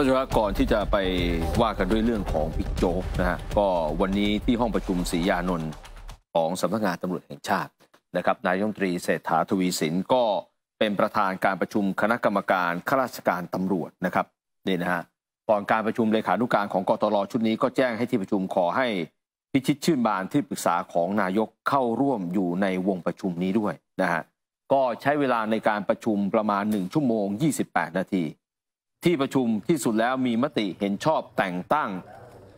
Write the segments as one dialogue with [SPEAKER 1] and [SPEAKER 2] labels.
[SPEAKER 1] านจาก่อนที่จะไปว่ากันด้วยเรื่องของบิ๊กโจ๊กนะฮะก็วันนี้ที่ห้องประชุมศรียานนท์ของสำนักงานตำรวจแห่งชาตินะครับนายยงตรีเศรษฐาทวีสินก็เป็นประธานการประชุมคณะกรรมการข้าราชการตำรวจนะครับนี่นะฮะก่อนการประชุมเลขานุการของกตรชุดนี้ก็แจ้งให้ที่ประชุมขอให้พิชิตชื่นบานที่ปรึกษาของนายกเข้าร่วมอยู่ในวงประชุมนี้ด้วยนะฮะก็ใช้เวลาในการประชุมประมาณ1ชั่วโมง 28 นาทีที่ประชุมที่สุดแล้วมีมติเห็นชอบแต่งตั้ง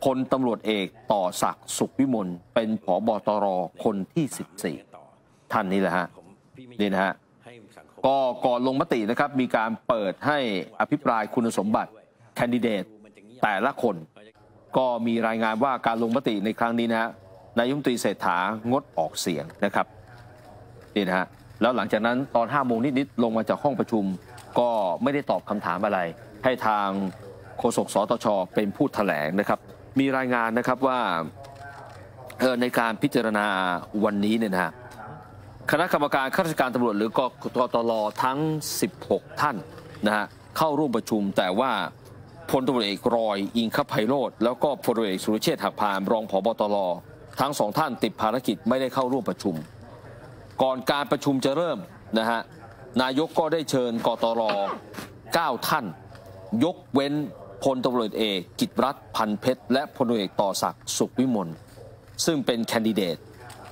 [SPEAKER 1] พลตำรวจเอกต่อศักดิ์สุขวิมลเป็นผอบอตรคนที่14ท่านนี้แหละฮะนี่นะฮะก็ก่อนลงมตินะครับมีการเปิดให้อภิปรายคุณสมบัติแคนดิเดต แต่ละคนก็มีรายงานว่าการลงมติในครั้งนี้นะฮะนายยงตรีเศรษฐางดออกเสียงนะครับนี่นะฮะแล้วหลังจากนั้นตอน5โมงนิดๆลงมาจากห้องประชุม ก็ไม่ได้ตอบคำถามอะไรให้ทางโฆษกสตชเป็นผู้ถแถลงนะครับมีรายงานนะครับว่าในการพิจารณาวันนี้เนี่ยนะคณะกรรมการข้าราชการตำรวจหรือกกตลทั้ง 16 ท่านนะฮะเข้าร่วมประชุมแต่ว่าพลตุรเอกรอยอิงคภัยโรธแล้วก็พลตุรเอกสุรเชษฐ์หักพานรองผบตรทั้งสองท่าน ติดภารกิจไม่ได้เข้าร่วมประชุม ก่อนการประชุมจะเริ่มนะฮะนายกก็ได้เชิญกตร9ท่านยกเว้นพลตำรวจเอกกิตรัฐพันเพชรและพลตำรวจเอกต่อศักดิ์สุขวิมลซึ่งเป็นแคนดิเดต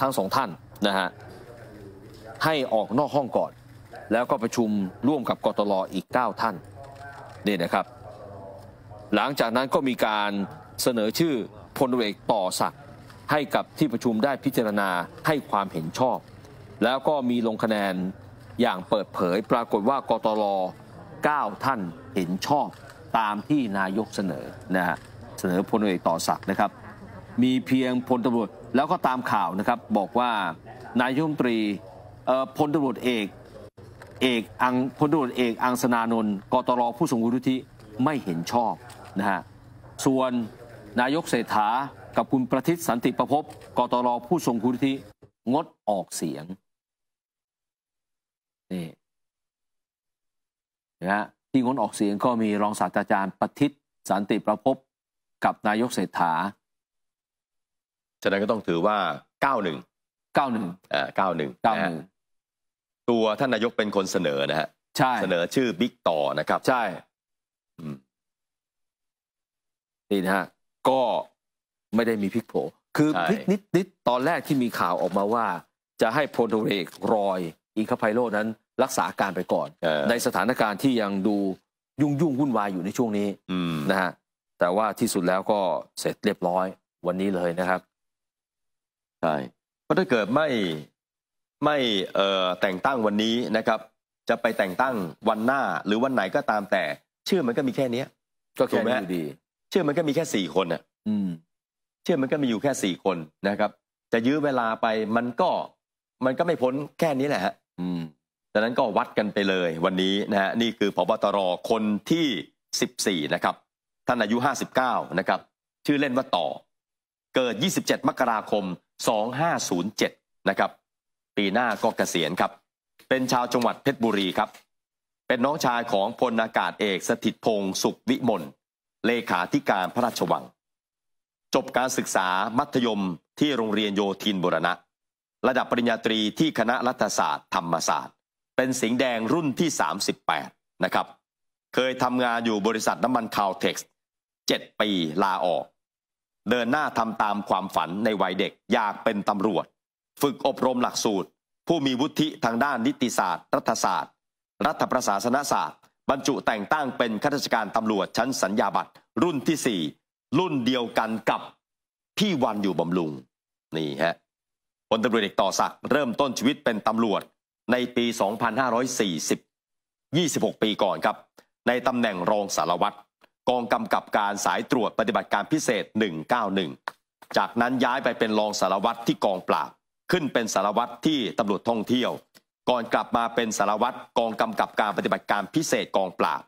[SPEAKER 1] ทั้งสองท่านนะฮะให้ออกนอกห้องก่อน แล้วก็ประชุมร่วมกับกตลออีก 9 ท่านนี่นะครับ หลังจากนั้นก็มีการเสนอชื่อพลตเอกต่อศักดิ์ให้กับที่ประชุมได้พิจารณาให้ความเห็นชอบ แล้วก็มีลงคะแนนอย่างเปิดเผยปรากฏว่ากตลอ9ท่านเห็นชอบตามที่นายกเสนอนะฮะเสนอพลเอกต่อศักดิ์นะครับ มีเพียงพลตำรวจแล้วก็ตามข่าวนะครับ บอกว่านายกรัฐมนตรีพลตำรวจเอกเอกอังพลตำรวจเอก อังสนานนท์กตรผู้ทรงคุวุฒิไม่เห็นชอบนะฮะส่วนนายกเศรษฐากับคุณประทิศสันติประพบกตรผู้ทรงคุณวุิงดออกเสียงนี่นะฮะที่งดออกเสียงก็มีรองศาสตราจารย์ปทิตสันติประพบกับนายกเศรษฐา
[SPEAKER 2] ฉะนั้นก็ต้องถือว่า 91 91อ่า91 91 ตัวท่านนายกเป็นคนเสนอนะฮะใช่เสนอชื่อบิ๊กต่อนะครับ ใช่ นี่นะฮะก็ไม่ได้มีพลิกโผ
[SPEAKER 1] คือพลิกนิดนิดตอนแรกที่มีข่าวออกมาว่า จะให้พลตเอกรอยอิงคาไพโรนั้นรักษาการไปก่อน ในสถานการณ์ที่ยังดูยุ่งยุ่งวุ่นวายอยู่ใน
[SPEAKER 2] ช่วงนี้นะฮะ แต่ว่าที่สุดแล้วก็เสร็จเรียบร้อยวันนี้เลยนะครับใช่เพราะถ้าเกิดไม่ไม่แต่งตั้งวันนี้นะครับ จะไปแต่งตั้งวันหน้าหรือวันไหนก็ตามแต่ชื่อมันก็มีแค่เนี้ย ก็แค่นี้ดีชื่อมันก็มีแค่สี่คนอ่ะชื่อมันก็มีอยู่แค่สี่คนนะครับ จะยื้อเวลาไปมันก็ มันก็ไม่พ้นแค่นี้แหละฮะดังนั้นก็วัดกันไปเลยวันนี้นะฮะนี่คือพบตรคนที่ 14 นะครับท่านอายุ 59 นะครับชื่อเล่นว่าต่อ เกิด 27 มกราคม 2507 นะครับปีหน้าก็เกษียณครับเป็นชาวจังหวัดเพชรบุรีครับเป็นน้องชายของพลอากาศเอกสถิตพงศสุขวิมลเลขาธิการพระราชวัง จบการศึกษามัธยมที่โรงเรียนโยธินบุรณะระดับปริญญาตรีที่คณะรัฐศาสตร์ ธรรมศาสตร์ เป็นสิงแดงรุ่นที่ 38 นะครับ เคยทำงานอยู่บริษัทน้ำมันคาวเท็กซ์7ปีลาออก เดินหน้าทำตามความฝันในวัยเด็กอยากเป็นตำรวจ ฝึกอบรมหลักสูตร ผู้มีวุฒิทางด้านนิติศาสตร์ รัฐศาสตร์ รัฐประศาสนศาสตร์บรรจุแต่งตั้งเป็นข้าราชการตำรวจ ชั้นสัญญาบัตรรุ่นที่ 4 รุ่นเดียวกันกับพี่วันอยู่บำรุงนี่ฮะพลตำรวจเอกต่อศักดิ์เริ่มต้นชีวิตเป็นตำรวจในปี 2540 26 ปีก่อนครับ ในตำแหน่งรองสารวัตรกองกำกับการสายตรวจปฏิบัติการพิเศษ 191 จากนั้นย้ายไปเป็นรองสารวัตรที่กองปราบขึ้นเป็นสารวัตรที่ตำรวจท่องเที่ยวก่อนกลับมาเป็นสารวัตรกองกำกับการปฏิบัติการพิเศษกองปราบ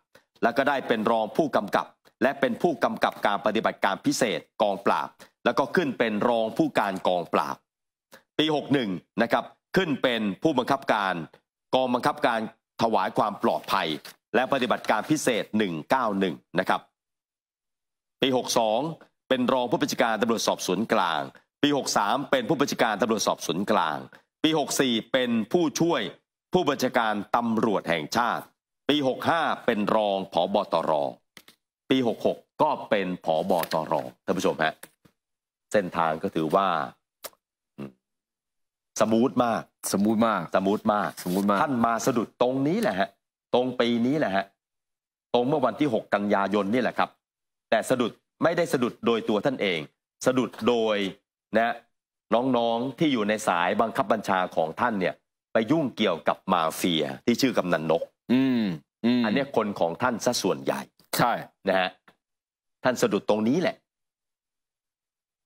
[SPEAKER 2] แล้วก็ได้เป็นรองผู้กำกับและเป็นผู้กำกับการปฏิบัติการพิเศษกองปราบแล้วก็ขึ้นเป็นรองผู้การกองปราบปี 61 นะครับ ขึ้นเป็นผู้บังคับการกองบังคับการถวายความปลอดภัย และปฏิบัติการพิเศษ 191 นะครับ ปี 62 เป็นรองผู้บัญชาการตำรวจสอบสวนกลาง ปี 63 เป็นผู้บัญชาการตำรวจสอบสวนกลาง ปี 64 เป็นผู้ช่วยผู้บัญชาการตำรวจแห่งชาติ ปี65เป็นรองผอบอตรปี 66 ก็เป็นผอบอตรท่านผู้ชมฮะเส้นทางก็ถือว่าสมูทมาก สมูทมาก สมูทมาก สมูทมาก ท่านมาสะดุดตรงนี้แหละ ฮะ ตรงปีนี้แหละฮะ ตรงเมื่อวันที่6กันยายนนี่แหละครับ แต่สะดุดไม่ได้สะดุดโดยตัวท่านเอง สะดุดโดยนะ น้องๆที่อยู่ในสายบังคับบัญชาของท่านเนี่ย ไปยุ่งเกี่ยวกับมาเฟียที่ชื่อกำนันนก อืม อันนี้คนของท่านซะส่วนใหญ่ ใช่ นะฮะ ท่านสะดุดตรงนี้แหละ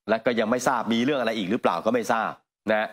[SPEAKER 2] และก็ยังไม่ทราบมีเรื่องอะไรอีกหรือเปล่าก็ไม่ทราบนะ